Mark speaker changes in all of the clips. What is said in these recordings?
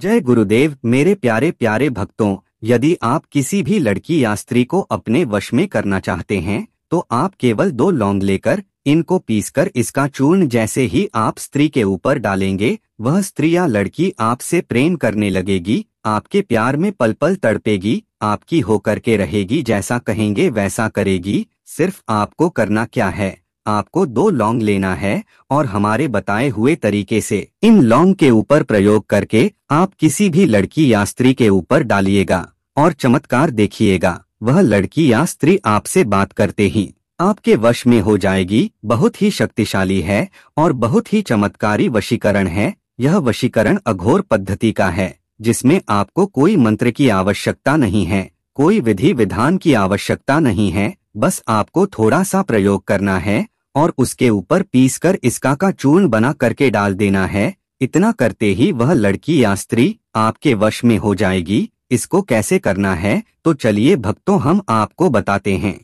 Speaker 1: जय गुरुदेव मेरे प्यारे प्यारे भक्तों यदि आप किसी भी लड़की या स्त्री को अपने वश में करना चाहते हैं तो आप केवल दो लौंग लेकर इनको पीसकर इसका चूर्ण जैसे ही आप स्त्री के ऊपर डालेंगे वह स्त्री या लड़की आपसे प्रेम करने लगेगी आपके प्यार में पल पल तड़पेगी आपकी होकर के रहेगी जैसा कहेंगे वैसा करेगी सिर्फ आपको करना क्या है आपको दो लौंग लेना है और हमारे बताए हुए तरीके से इन लौंग के ऊपर प्रयोग करके आप किसी भी लड़की या स्त्री के ऊपर डालिएगा और चमत्कार देखिएगा वह लड़की या स्त्री आपसे बात करते ही आपके वश में हो जाएगी बहुत ही शक्तिशाली है और बहुत ही चमत्कारी वशीकरण है यह वशीकरण अघोर पद्धति का है जिसमें आपको कोई मंत्र की आवश्यकता नहीं है कोई विधि विधान की आवश्यकता नहीं है बस आपको थोड़ा सा प्रयोग करना है और उसके ऊपर पीसकर इसका का चूर्ण बना करके डाल देना है इतना करते ही वह लड़की या स्त्री आपके वश में हो जाएगी इसको कैसे करना है तो चलिए भक्तों हम आपको बताते हैं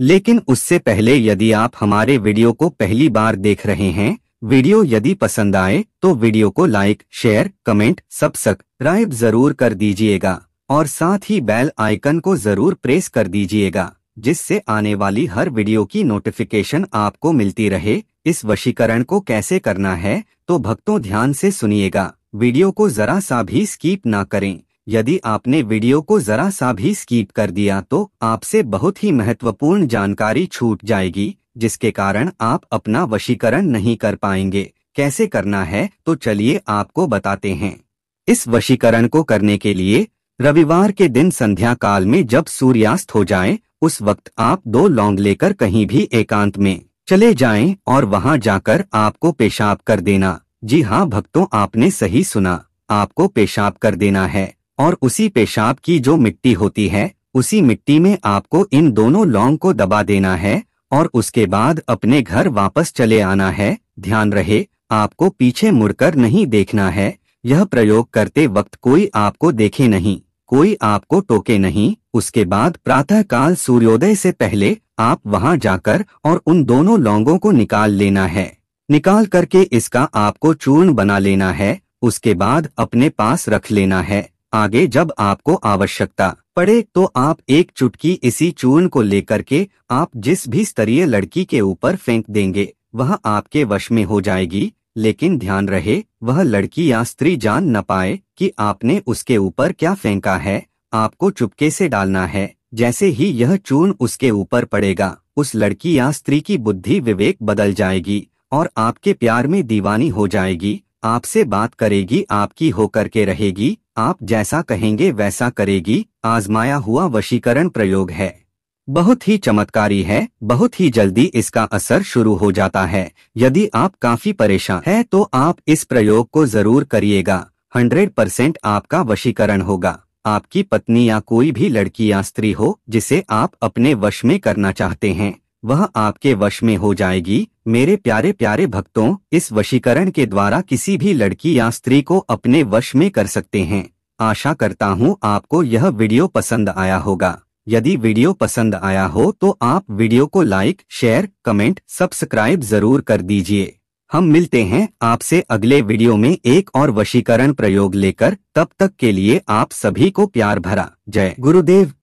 Speaker 1: लेकिन उससे पहले यदि आप हमारे वीडियो को पहली बार देख रहे हैं वीडियो यदि पसंद आए तो वीडियो को लाइक शेयर कमेंट सब सब्सक्राइब जरूर कर दीजिएगा और साथ ही बेल आइकन को जरूर प्रेस कर दीजिएगा जिससे आने वाली हर वीडियो की नोटिफिकेशन आपको मिलती रहे इस वशीकरण को कैसे करना है तो भक्तों ध्यान से सुनिएगा वीडियो को जरा सा भी स्कीप ना करें यदि आपने वीडियो को जरा सा भी स्कीप कर दिया तो आपसे बहुत ही महत्वपूर्ण जानकारी छूट जाएगी जिसके कारण आप अपना वशीकरण नहीं कर पाएंगे कैसे करना है तो चलिए आपको बताते हैं इस वशीकरण को करने के लिए रविवार के दिन संध्या काल में जब सूर्यास्त हो जाए उस वक्त आप दो लौंग लेकर कहीं भी एकांत में चले जाएं और वहां जाकर आपको पेशाब कर देना जी हाँ भक्तों आपने सही सुना आपको पेशाब कर देना है और उसी पेशाब की जो मिट्टी होती है उसी मिट्टी में आपको इन दोनों लौंग को दबा देना है और उसके बाद अपने घर वापस चले आना है ध्यान रहे आपको पीछे मुड़कर नहीं देखना है यह प्रयोग करते वक्त कोई आपको देखे नहीं कोई आपको टोके नहीं उसके बाद प्रातःकाल सूर्योदय से पहले आप वहां जाकर और उन दोनों लौंगों को निकाल लेना है निकाल करके इसका आपको चूर्ण बना लेना है उसके बाद अपने पास रख लेना है आगे जब आपको आवश्यकता पड़े तो आप एक चुटकी इसी चूर्ण को लेकर के आप जिस भी स्तरीय लड़की के ऊपर फेंक देंगे वह आपके वश में हो जाएगी लेकिन ध्यान रहे वह लड़की या स्त्री जान न पाए कि आपने उसके ऊपर क्या फेंका है आपको चुपके से डालना है जैसे ही यह चून उसके ऊपर पड़ेगा उस लड़की या स्त्री की बुद्धि विवेक बदल जाएगी और आपके प्यार में दीवानी हो जाएगी आपसे बात करेगी आपकी हो के रहेगी आप जैसा कहेंगे वैसा करेगी आजमाया हुआ वशीकरण प्रयोग है बहुत ही चमत्कारी है बहुत ही जल्दी इसका असर शुरू हो जाता है यदि आप काफी परेशान हैं तो आप इस प्रयोग को जरूर करिएगा 100 परसेंट आपका वशीकरण होगा आपकी पत्नी या कोई भी लड़की या स्त्री हो जिसे आप अपने वश में करना चाहते हैं वह आपके वश में हो जाएगी मेरे प्यारे प्यारे भक्तों इस वशीकरण के द्वारा किसी भी लड़की या स्त्री को अपने वश में कर सकते हैं आशा करता हूँ आपको यह वीडियो पसंद आया होगा यदि वीडियो पसंद आया हो तो आप वीडियो को लाइक शेयर कमेंट सब्सक्राइब जरूर कर दीजिए हम मिलते हैं आपसे अगले वीडियो में एक और वशीकरण प्रयोग लेकर तब तक के लिए आप सभी को प्यार भरा जय गुरुदेव